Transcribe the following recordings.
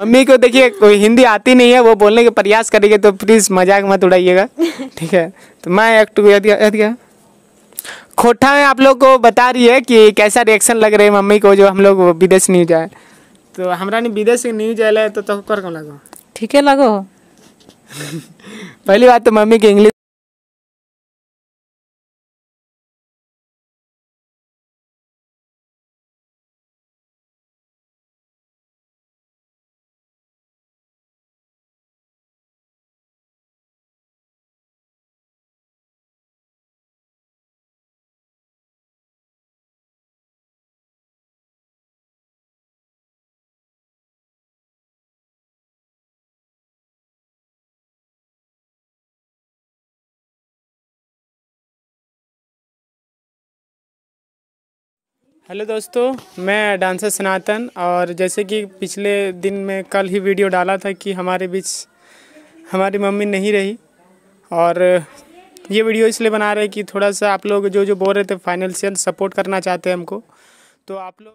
mummy को देखिए कोई हिंदी आती नहीं है वो बोलने के प्रयास करेंगे तो प्लीज मजाक मत उड़ाइएगा ठीक है तो मैं एक गया खोटा में आप लोग को बता रही है कि कैसा रिएक्शन लग रहा है मम्मी को जो हम लोग विदेश न्यूज आए तो हमारा नहीं विदेश न्यूज जाए तो, तो कर लगो ठीक है लगो पहली बात तो मम्मी की इंग्लिश हेलो दोस्तों मैं डांसर सनातन और जैसे कि पिछले दिन में कल ही वीडियो डाला था कि हमारे बीच हमारी मम्मी नहीं रही और ये वीडियो इसलिए बना रहे कि थोड़ा सा आप लोग जो जो बोल रहे थे फाइनेंशियल सपोर्ट करना चाहते हैं हमको तो आप लोग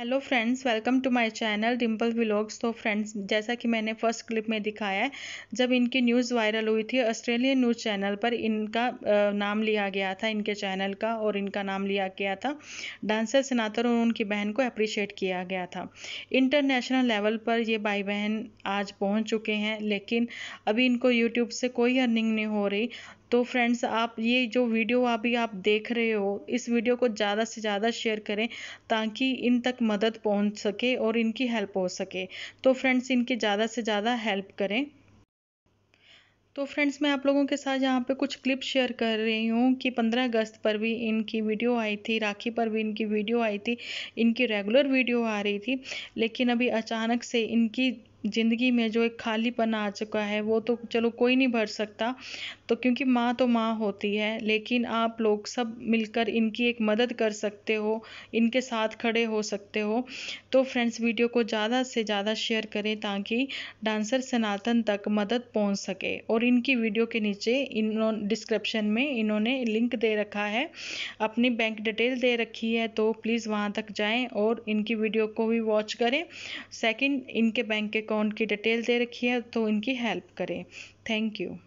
hello friends welcome to my channel Dimple vlogs तो फ्रेंड्स जैसा कि मैंने फर्स्ट क्लिप में दिखाया है जब इनकी न्यूज़ वायरल हुई थी ऑस्ट्रेलियन न्यूज़ चैनल पर इनका नाम लिया गया था इनके चैनल का और इनका नाम लिया गया था डांसर सनातन और उनकी बहन को अप्रिशिएट किया गया था इंटरनेशनल लेवल पर ये भाई बहन आज पहुँच चुके हैं लेकिन अभी इनको यूट्यूब से कोई अर्निंग नहीं हो रही तो फ्रेंड्स आप ये जो वीडियो अभी आप देख रहे हो इस वीडियो को ज़्यादा से ज़्यादा शेयर करें ताकि इन तक मदद पहुंच सके और इनकी हेल्प हो सके तो फ्रेंड्स इनकी ज़्यादा से ज़्यादा हेल्प करें तो फ्रेंड्स मैं आप लोगों के साथ यहाँ पे कुछ क्लिप शेयर कर रही हूँ कि 15 अगस्त पर भी इनकी वीडियो आई थी राखी पर भी इनकी वीडियो आई थी इनकी रेगुलर वीडियो आ रही थी लेकिन अभी अचानक से इनकी ज़िंदगी में जो एक खालीपन आ चुका है वो तो चलो कोई नहीं भर सकता तो क्योंकि माँ तो माँ होती है लेकिन आप लोग सब मिलकर इनकी एक मदद कर सकते हो इनके साथ खड़े हो सकते हो तो फ्रेंड्स वीडियो को ज़्यादा से ज़्यादा शेयर करें ताकि डांसर सनातन तक मदद पहुँच सके और इनकी वीडियो के नीचे इन डिस्क्रिप्शन में इन्होंने लिंक दे रखा है अपनी बैंक डिटेल दे रखी है तो प्लीज़ वहाँ तक जाएँ और इनकी वीडियो को भी वॉच करें सेकेंड इनके बैंक के अकाउंट की डिटेल दे रखी है तो इनकी हेल्प करें थैंक यू